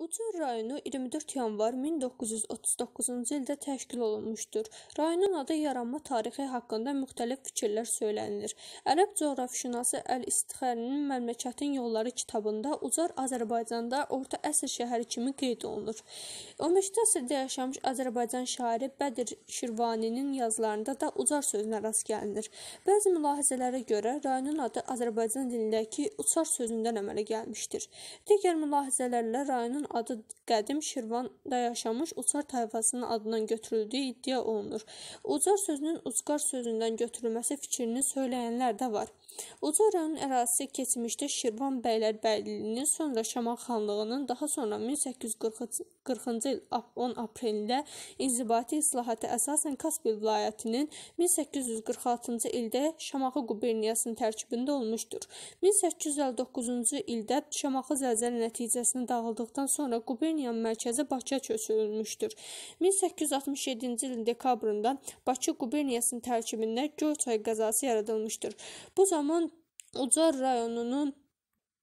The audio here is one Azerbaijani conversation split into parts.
Ucar rayonu 24 yanvar 1939-cu ildə təşkil olunmuşdur. Rayonun adı yaranma tarixi haqqında müxtəlif fikirlər söylənilir. Ərəb coğrafiyaşünası Əl-İstixərinin Məmləkətin Yolları kitabında Ucar Azərbaycanda orta əsr şəhəri kimi qeyd olunur. 15-ci əsrdə yaşamış Azərbaycan şairi Bədir Şirvaninin yazılarında da Ucar sözünə rast gəlinir. Bəzi mülahizələrə görə rayonun adı Azərbaycan dilindəki Ucar sözündən əmələ gəlmişdir. Digər mülahizələrlə rayonun adı qədim Şirvanda yaşamış Ucar tayfasının adından götürüldüyü iddia olunur. Ucar sözünün Ucar sözündən götürülməsi fikrini söyləyənlər də var. Ucar rayonun ərazisi keçmişdə Şirvan bəylər bəyliyinin, sonra Şaman xanlığının, daha sonra 1840-cı il 10 aprelində inzibati islahata əsasən Kaspil vilayətinin 1846-cı ildə Şamaxı quberniyasının tərkibində olmuşdur. 1859-cu ildə Şamaxı zəlzələ nəticəsində dağıldıqdan sonra sonra Qubernyan mərkəzi Bakıya köçürülmüşdür. 1867-ci ilin dekabrında Bakı Quberniyasının tərkibində Göyçay qəzası yaradılmışdır. Bu zaman Ucar rayonunun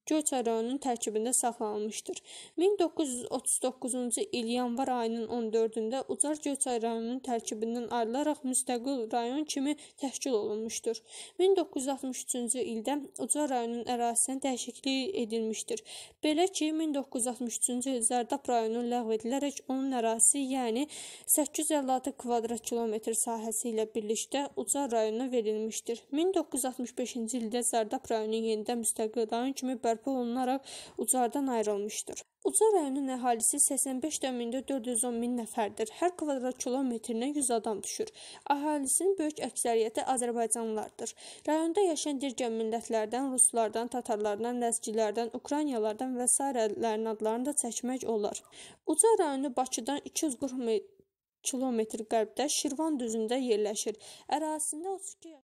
Göyçay rayonunun tərkibində saxlanılmışdır. 1939-cu il yanvar ayının 14-də Ucar Göyçay rayonunun tərkibindən ayrılaraq müstəqil rayon kimi təşkil olunmuşdur. 1963-cü ildə Ucar rayonunun ərazisinin dəyişikliyi edilmişdir. Belə ki, 1963-cü il Zərdab rayonu ləğv edilərək onun ərazisi, yəni 856 kvadrat kilometr sahəsi ilə birlikdə Ucar rayonuna verilmişdir. 1965-ci ildə Zərdab rayonu yenidən müstəqil rayon kimi bərpa müdafiə olunaraq ucardan ayrılmışdır. Ucar rayonunun əhalisi 85 dömündə 410 min nəfərdir. Hər kvadrat kilometrinə 100 adam düşür. Əhalisinin böyük əksəriyyəti azərbaycanlılardır. Rayonda yaşayan digər millətlərdən, ruslardan, tatarlardan, ləzgilərdən, ukraynalardan və sairələrin adlarını da çəkmək olar. Ucar rayonu Bakıdan 240 kilometr qərbdə Şirvan düzündə yerləşir. Ərazisində 32